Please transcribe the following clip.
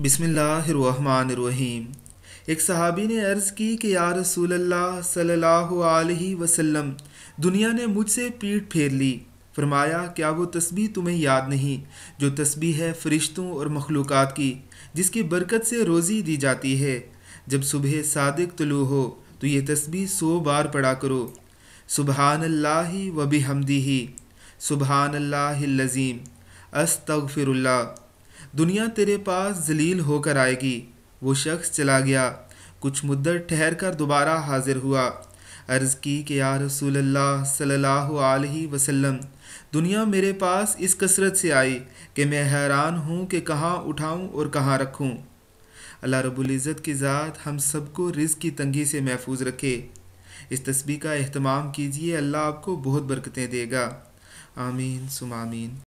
बिस्मिल्लाहिर्रहमानिर्रहीम एक सहाबी ने अर्ज़ की कि या रसूल अल्लाह सल्लल्लाहु अलैहि वसल्लम दुनिया ने मुझसे पीठ फेर ली फरमाया क्या वो तस्बी तुम्हें याद नहीं जो तस्बी है फरिश्तों और मखलूक़ात की जिसकी बरकत से रोज़ी दी जाती है जब सुबह सादिक तलु हो तो ये तस्बी सौ बार पढ़ा करो सुबहान व वबी ही सुबहानल्लाजीम अस्तफ़िरल्ला दुनिया तेरे पास जलील होकर आएगी वो शख्स चला गया कुछ मुद्दत ठहर कर दोबारा हाजिर हुआ अर्ज़ की कि या रसूल अल्लाह सल्लल्लाहु अलैहि वसल्लम दुनिया मेरे पास इस कसरत से आई कि मैं हैरान हूँ कि कहाँ उठाऊँ और कहाँ रखूँ अल्लाह रबुल्ज़त की ज़ात हम सबको रिज़ की तंगी से महफूज रखे इस तस्बी का अहतमाम कीजिए अल्लाह आपको बहुत बरकतें देगा आमीन सुमामीन